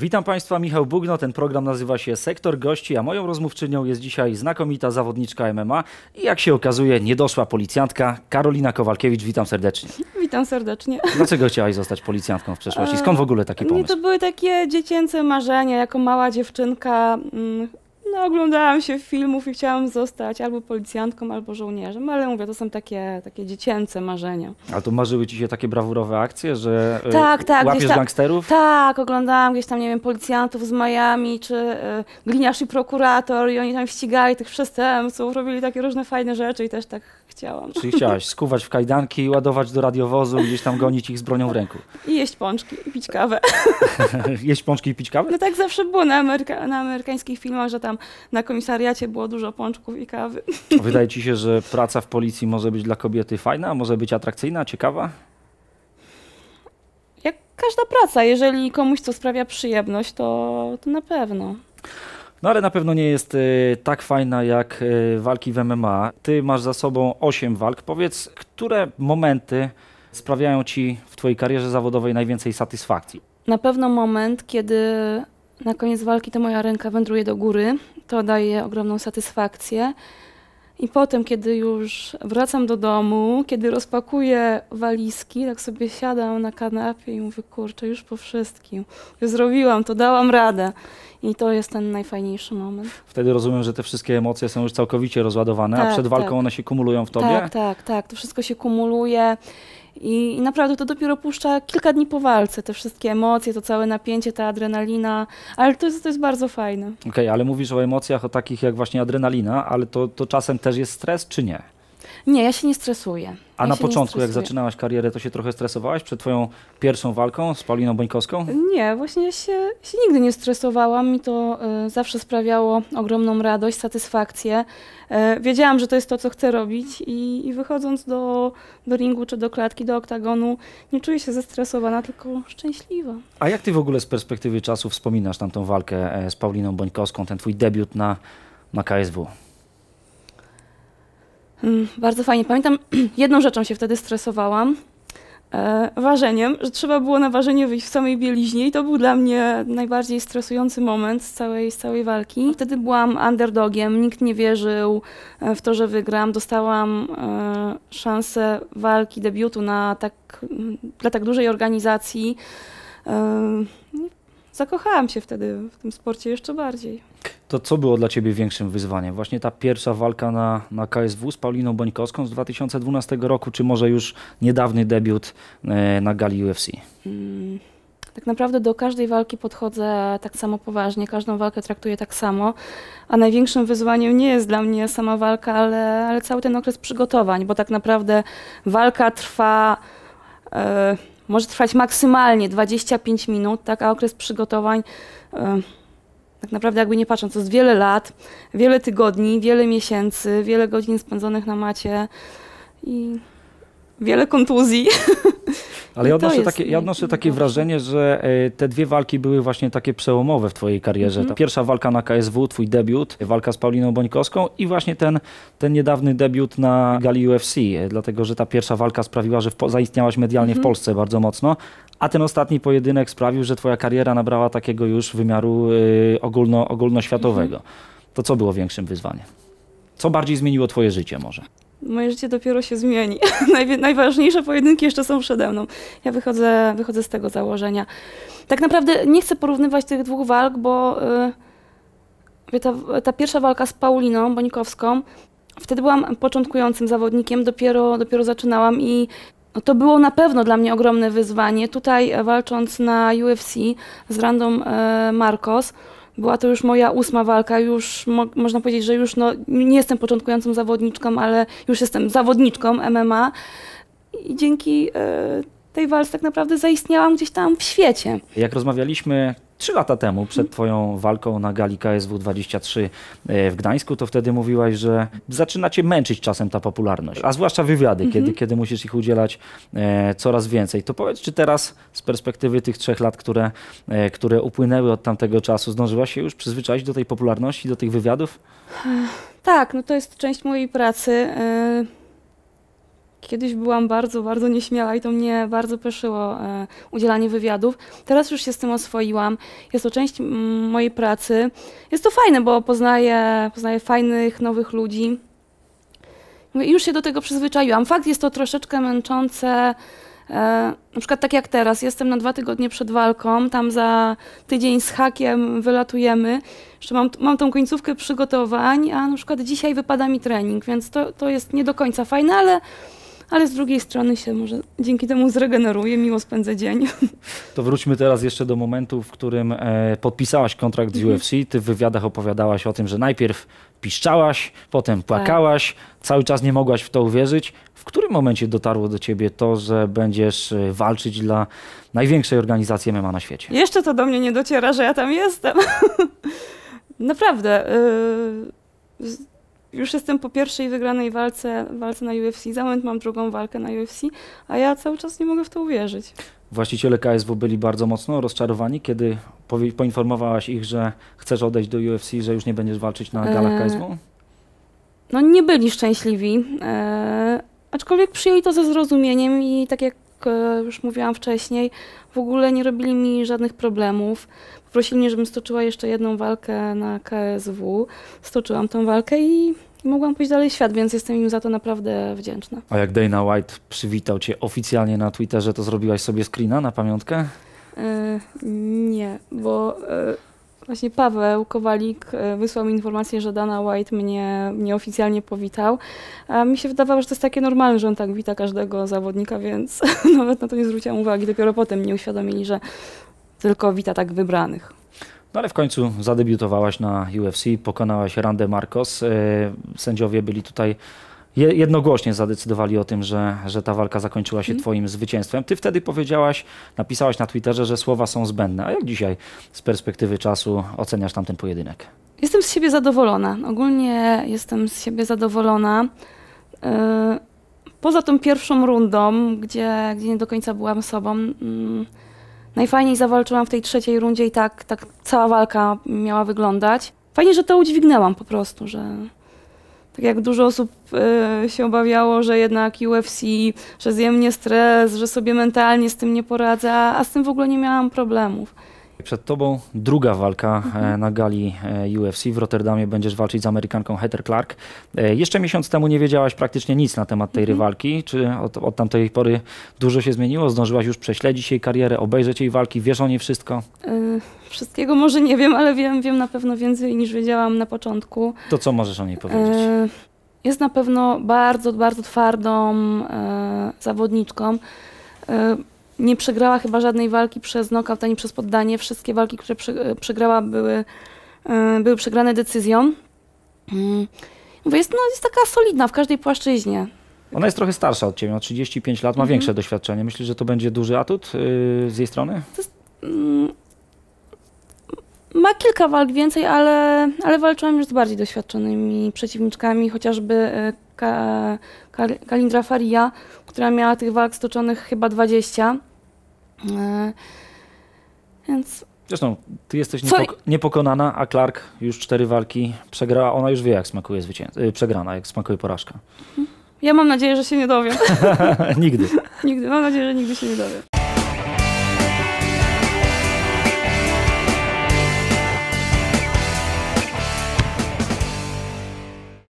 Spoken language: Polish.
Witam Państwa, Michał Bugno. Ten program nazywa się Sektor Gości, a moją rozmówczynią jest dzisiaj znakomita zawodniczka MMA i jak się okazuje, niedoszła policjantka Karolina Kowalkiewicz. Witam serdecznie. Witam serdecznie. Dlaczego chciałaś zostać policjantką w przeszłości? Skąd w ogóle taki e, pomysł? Nie, to były takie dziecięce marzenia. Jako mała dziewczynka mm, no, oglądałam się filmów i chciałam zostać albo policjantką, albo żołnierzem, ale mówię, to są takie, takie dziecięce marzenia. A to marzyły ci się takie brawurowe akcje, że y, tak, tak, łapiesz tam, gangsterów? Tak, oglądałam gdzieś tam, nie wiem, policjantów z Miami, czy y, gliniarz i prokurator i oni tam ścigali tych przestępców, robili takie różne fajne rzeczy i też tak chciałam. Czyli chciałaś skuwać w kajdanki i ładować do radiowozu, gdzieś tam gonić ich z bronią w ręku. I jeść pączki i pić kawę. jeść pączki i pić kawę? No tak zawsze było na, Ameryka na amerykańskich filmach, że tam tam na komisariacie było dużo pączków i kawy. Wydaje ci się, że praca w policji może być dla kobiety fajna, może być atrakcyjna, ciekawa? Jak każda praca, jeżeli komuś to sprawia przyjemność, to, to na pewno. No ale na pewno nie jest y, tak fajna jak y, walki w MMA. Ty masz za sobą 8 walk. Powiedz, które momenty sprawiają ci w twojej karierze zawodowej najwięcej satysfakcji? Na pewno moment, kiedy na koniec walki to moja ręka wędruje do góry. To daje ogromną satysfakcję. I potem, kiedy już wracam do domu, kiedy rozpakuję walizki, tak sobie siadam na kanapie i mówię, kurczę, już po wszystkim. Już zrobiłam to, dałam radę. I to jest ten najfajniejszy moment. Wtedy rozumiem, że te wszystkie emocje są już całkowicie rozładowane, tak, a przed walką tak. one się kumulują w tobie? Tak, tak, tak. To wszystko się kumuluje i, naprawdę to dopiero puszcza kilka dni po walce, te wszystkie emocje, to całe napięcie, ta adrenalina, ale to jest, to jest bardzo fajne. Okej, okay, ale mówisz o emocjach, o takich jak właśnie adrenalina, ale to, to czasem też jest stres, czy nie? Nie, ja się nie stresuję. A ja na początku, jak zaczynałaś karierę, to się trochę stresowałaś przed twoją pierwszą walką z Pauliną Bońkowską? Nie, właśnie się, się nigdy nie stresowałam. Mi to y, zawsze sprawiało ogromną radość, satysfakcję. Y, wiedziałam, że to jest to, co chcę robić i, i wychodząc do, do ringu czy do klatki, do oktagonu, nie czuję się zestresowana, tylko szczęśliwa. A jak ty w ogóle z perspektywy czasu wspominasz tamtą walkę e, z Pauliną Bońkowską, ten twój debiut na, na KSW? Mm, bardzo fajnie. Pamiętam, jedną rzeczą się wtedy stresowałam. E, ważeniem, że trzeba było na ważenie wyjść w samej bieliźnie i to był dla mnie najbardziej stresujący moment z całej, z całej walki. Wtedy byłam underdogiem, nikt nie wierzył e, w to, że wygram. Dostałam e, szansę walki, debiutu na tak, mm, dla tak dużej organizacji. No zakochałam się wtedy w tym sporcie jeszcze bardziej. To co było dla Ciebie większym wyzwaniem? Właśnie ta pierwsza walka na, na KSW z Pauliną Bońkowską z 2012 roku, czy może już niedawny debiut e, na gali UFC? Mm, tak naprawdę do każdej walki podchodzę tak samo poważnie, każdą walkę traktuję tak samo, a największym wyzwaniem nie jest dla mnie sama walka, ale, ale cały ten okres przygotowań, bo tak naprawdę walka trwa. Yy, może trwać maksymalnie 25 minut, tak, a okres przygotowań. Yy, tak naprawdę jakby nie patrząc, to jest wiele lat, wiele tygodni, wiele miesięcy, wiele godzin spędzonych na macie i wiele kontuzji. Ale ja odnoszę, takie, ja odnoszę takie wrażenie, że e, te dwie walki były właśnie takie przełomowe w Twojej karierze. Mm -hmm. Ta pierwsza walka na KSW, Twój debiut, walka z Pauliną Bońkowską i właśnie ten, ten niedawny debiut na gali UFC, e, dlatego że ta pierwsza walka sprawiła, że zaistniałaś medialnie mm -hmm. w mhm. Polsce bardzo mocno, a ten ostatni pojedynek sprawił, że twoja kariera nabrała takiego już wymiaru y, ogólno, ogólnoświatowego. Mhm. To co było większym wyzwaniem? Co bardziej zmieniło twoje życie może? Moje życie dopiero się zmieni. Najważniejsze pojedynki jeszcze są przede mną. Ja wychodzę, wychodzę z tego założenia. Tak naprawdę nie chcę porównywać tych dwóch walk, bo y, ta, ta pierwsza walka z Pauliną Bońkowską Wtedy byłam początkującym zawodnikiem, dopiero, dopiero zaczynałam i no to było na pewno dla mnie ogromne wyzwanie. Tutaj e, walcząc na UFC z Randą e, Marcos, była to już moja ósma walka, już mo można powiedzieć, że już no, nie jestem początkującą zawodniczką, ale już jestem zawodniczką MMA i dzięki e, tej walce tak naprawdę zaistniałam gdzieś tam w świecie. Jak rozmawialiśmy Trzy lata temu, przed Twoją walką na gali KSW 23 e, w Gdańsku, to wtedy mówiłaś, że zaczyna Cię męczyć czasem ta popularność, a zwłaszcza wywiady, kiedy, mhm. kiedy musisz ich udzielać e, coraz więcej. To powiedz, czy teraz z perspektywy tych trzech lat, które, e, które upłynęły od tamtego czasu, zdążyłaś się już przyzwyczaić do tej popularności, do tych wywiadów? Tak, no to jest część mojej pracy. Y Kiedyś byłam bardzo, bardzo nieśmiała i to mnie bardzo peszyło e, udzielanie wywiadów. Teraz już się z tym oswoiłam. Jest to część m, mojej pracy. Jest to fajne, bo poznaję, poznaję fajnych, nowych ludzi. już się do tego przyzwyczaiłam. Fakt jest to troszeczkę męczące. E, na przykład tak jak teraz, jestem na dwa tygodnie przed walką, tam za tydzień z hakiem wylatujemy. Jeszcze mam, mam tą końcówkę przygotowań, a na przykład dzisiaj wypada mi trening, więc to, to jest nie do końca fajne, ale ale z drugiej strony się może dzięki temu zregeneruje, miło spędzę dzień. To wróćmy teraz jeszcze do momentu, w którym e, podpisałaś kontrakt z mhm. UFC. Ty w wywiadach opowiadałaś o tym, że najpierw piszczałaś, potem płakałaś, tak. cały czas nie mogłaś w to uwierzyć. W którym momencie dotarło do ciebie to, że będziesz e, walczyć dla największej organizacji MMA na świecie? Jeszcze to do mnie nie dociera, że ja tam jestem. Naprawdę. E, już jestem po pierwszej wygranej walce, walce na UFC, za moment mam drugą walkę na UFC, a ja cały czas nie mogę w to uwierzyć. Właściciele KSW byli bardzo mocno rozczarowani, kiedy poinformowałaś ich, że chcesz odejść do UFC, że już nie będziesz walczyć na galach e, KSW? No nie byli szczęśliwi, e, aczkolwiek przyjęli to ze zrozumieniem i tak jak e, już mówiłam wcześniej, w ogóle nie robili mi żadnych problemów. Poprosili mnie, żebym stoczyła jeszcze jedną walkę na KSW. Stoczyłam tą walkę i mogłam pójść dalej świat, więc jestem im za to naprawdę wdzięczna. A jak Dana White przywitał cię oficjalnie na Twitterze, to zrobiłaś sobie screena na pamiątkę? E, nie, bo e, właśnie Paweł Kowalik e, wysłał mi informację, że Dana White mnie, mnie oficjalnie powitał. A mi się wydawało, że to jest takie normalne, że on tak wita każdego zawodnika, więc nawet na to nie zwróciłam uwagi. Dopiero potem mnie uświadomili, że tylko wita tak wybranych. No ale w końcu zadebiutowałaś na UFC, pokonałaś Randę Marcos. E, sędziowie byli tutaj jednogłośnie zadecydowali o tym, że, że ta walka zakończyła się mm. twoim zwycięstwem. Ty wtedy powiedziałaś, napisałaś na Twitterze, że słowa są zbędne. A jak dzisiaj z perspektywy czasu oceniasz tamten pojedynek? Jestem z siebie zadowolona. Ogólnie jestem z siebie zadowolona. E, poza tą pierwszą rundą, gdzie, gdzie nie do końca byłam sobą, mm, Najfajniej zawalczyłam w tej trzeciej rundzie i tak, tak cała walka miała wyglądać. Fajnie, że to udźwignęłam po prostu, że tak jak dużo osób y, się obawiało, że jednak UFC, że zje mnie stres, że sobie mentalnie z tym nie poradzę, a z tym w ogóle nie miałam problemów przed tobą druga walka e, mhm. na gali e, UFC. W Rotterdamie będziesz walczyć z Amerykanką Heather Clark. E, jeszcze miesiąc temu nie wiedziałaś praktycznie nic na temat tej mhm. rywalki. Czy od, od tamtej pory dużo się zmieniło? Zdążyłaś już prześledzić jej karierę, obejrzeć jej walki? Wiesz o niej wszystko? wszystkiego może nie wiem, ale wiem, wiem na pewno więcej niż wiedziałam na początku. To co możesz o niej powiedzieć? jest na pewno bardzo, bardzo twardą zawodniczką nie przegrała chyba żadnej walki przez knockout ani przez poddanie. Wszystkie walki, które e, przegrała były, e, były przegrane decyzją. Mm. jest, no, jest taka solidna w każdej płaszczyźnie. Ona jest trochę starsza od Ciebie, ma 35 lat, ma mhm. większe doświadczenie. Myślisz, że to będzie duży atut yy, z jej strony? To jest, mm, ma kilka walk więcej, ale, ale walczyłam już z bardziej doświadczonymi przeciwniczkami, chociażby e, Ka Kalindra Faria, która miała tych walk stoczonych chyba 20. E, więc Zresztą ty jesteś niepok niepokonana, a Clark już cztery walki przegrała. Ona już wie, jak smakuje zwycięstwo, e, przegrana, jak smakuje porażka. Mhm. Ja mam nadzieję, że się nie dowiem. nigdy. nigdy. Mam nadzieję, że nigdy się nie dowiem.